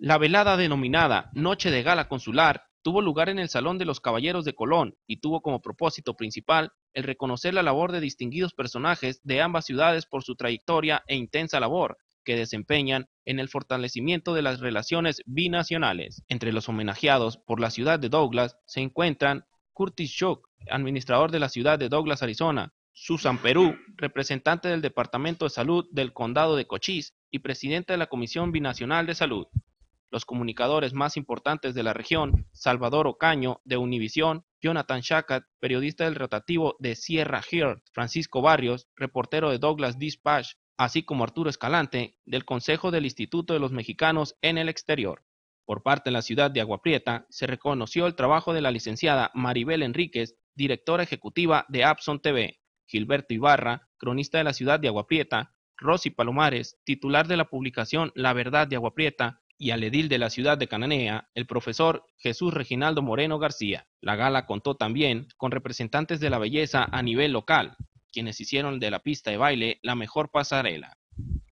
La velada denominada Noche de Gala Consular tuvo lugar en el Salón de los Caballeros de Colón y tuvo como propósito principal el reconocer la labor de distinguidos personajes de ambas ciudades por su trayectoria e intensa labor que desempeñan en el fortalecimiento de las relaciones binacionales. Entre los homenajeados por la ciudad de Douglas se encuentran Curtis Shook, administrador de la ciudad de Douglas, Arizona, Susan Perú, representante del Departamento de Salud del Condado de Cochise y presidente de la Comisión Binacional de Salud los comunicadores más importantes de la región, Salvador Ocaño, de Univisión, Jonathan Shackett, periodista del rotativo de Sierra Hill, Francisco Barrios, reportero de Douglas Dispatch, así como Arturo Escalante, del Consejo del Instituto de los Mexicanos en el Exterior. Por parte de la ciudad de Aguaprieta, se reconoció el trabajo de la licenciada Maribel Enríquez, directora ejecutiva de Abson TV, Gilberto Ibarra, cronista de la ciudad de Aguaprieta, Rosy Palomares, titular de la publicación La Verdad de Aguaprieta, y al edil de la ciudad de Cananea, el profesor Jesús Reginaldo Moreno García. La gala contó también con representantes de la belleza a nivel local, quienes hicieron de la pista de baile la mejor pasarela.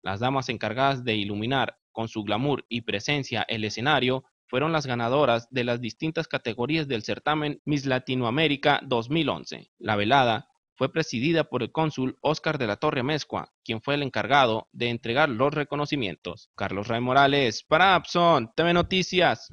Las damas encargadas de iluminar con su glamour y presencia el escenario fueron las ganadoras de las distintas categorías del certamen Miss Latinoamérica 2011. La velada fue presidida por el cónsul Óscar de la Torre Mezcua, quien fue el encargado de entregar los reconocimientos. Carlos Ray Morales, para Abson, TV Noticias.